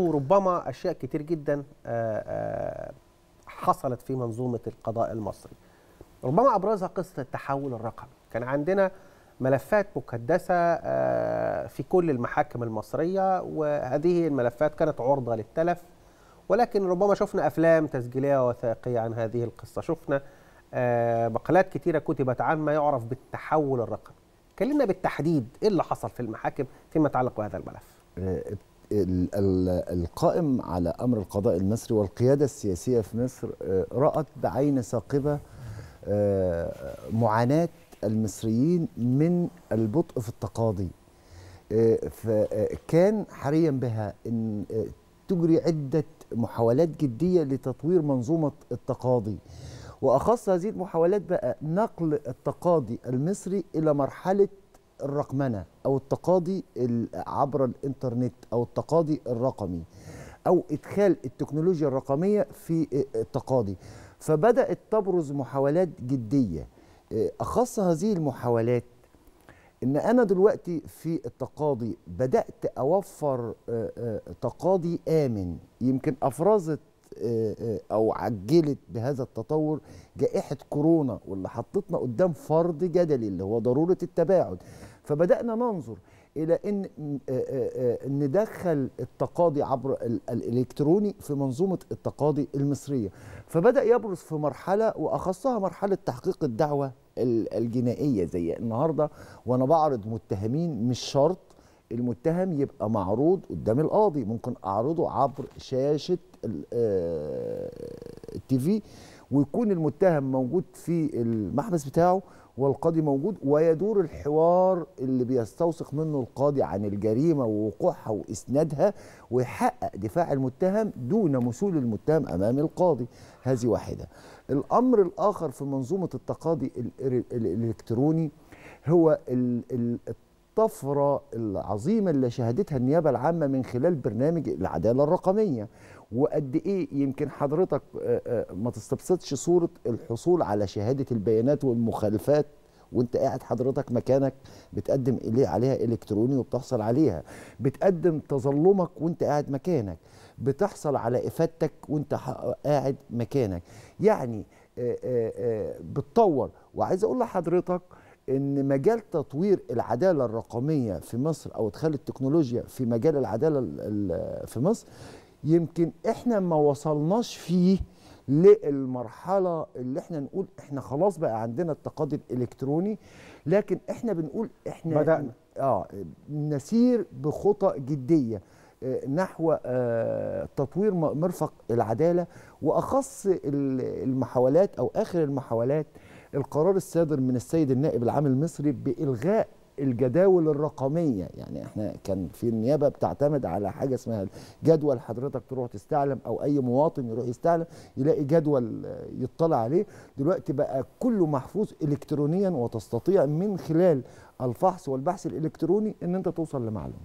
وربما اشياء كتير جدا آه، آه، حصلت في منظومه القضاء المصري ربما ابرزها قصه التحول الرقمي كان عندنا ملفات مكدسه آه، في كل المحاكم المصريه وهذه الملفات كانت عرضه للتلف ولكن ربما شفنا افلام تسجيليه وثائقيه عن هذه القصه شفنا مقالات كتيره كتبت عن ما يعرف بالتحول الرقمي كلمنا بالتحديد ايه اللي حصل في المحاكم فيما يتعلق بهذا الملف القائم على امر القضاء المصري والقياده السياسيه في مصر آه، رات بعين ثاقبه آه، معاناه المصريين من البطء في التقاضي آه، فكان حريا بها ان تجري عده محاولات جديه لتطوير منظومه التقاضي واخص هذه المحاولات بقى نقل التقاضي المصري الى مرحله الرقمنه او التقاضي عبر الانترنت او التقاضي الرقمي او ادخال التكنولوجيا الرقميه في التقاضي آه، آه، فبدات تبرز محاولات جديه آه، اخص هذه المحاولات ان انا دلوقتي في التقاضي بدات اوفر تقاضي امن يمكن افرزت او عجلت بهذا التطور جائحه كورونا واللي حطتنا قدام فرض جدلي اللي هو ضروره التباعد فبدانا ننظر الى ان آه، آه، آه، ندخل التقاضي عبر الالكتروني في منظومه التقاضي المصريه فبدا يبرز في مرحله واخصها مرحله تحقيق الدعوه الجنائيه زي النهارده وانا بعرض متهمين مش شرط المتهم يبقى معروض قدام القاضي ممكن اعرضه عبر شاشه التي في ويكون المتهم موجود في المحبس بتاعه والقاضي موجود ويدور الحوار اللي بيستوثق منه القاضي عن الجريمه ووقوعها واسنادها ويحقق دفاع المتهم دون مثول المتهم امام القاضي هذه واحده الامر الاخر في منظومه التقاضي الالكتروني هو الطفرة العظيمة اللي شهدتها النيابة العامة من خلال برنامج العدالة الرقمية وقد إيه يمكن حضرتك آه، آه، ما تستبسطش صورة الحصول على شهادة البيانات والمخالفات وانت قاعد حضرتك مكانك بتقدم إليه عليها الكتروني وبتحصل عليها بتقدم تظلمك وانت قاعد مكانك بتحصل على افادتك وانت قاعد مكانك يعني آه، بتطور وعايز اقول لحضرتك ان مجال تطوير العداله الرقميه في مصر او ادخال التكنولوجيا في مجال العداله في مصر يمكن احنا ما وصلناش فيه للمرحله اللي احنا نقول احنا خلاص بقى عندنا التقاضي الالكتروني لكن احنا بنقول احنا بدأنا اه نسير بخطى جديه آه، نحو آه، تطوير مرفق العداله واخص المحاولات او اخر المحاولات القرار الصادر من السيد النائب العام المصري بإلغاء الجداول الرقمية يعني احنا كان في النيابة بتعتمد على حاجة اسمها جدول حضرتك تروح تستعلم او اي مواطن يروح يستعلم يلاقي جدول يطلع عليه دلوقتي بقى كله محفوظ الكترونيا وتستطيع من خلال الفحص والبحث الالكتروني ان انت توصل لمعلومة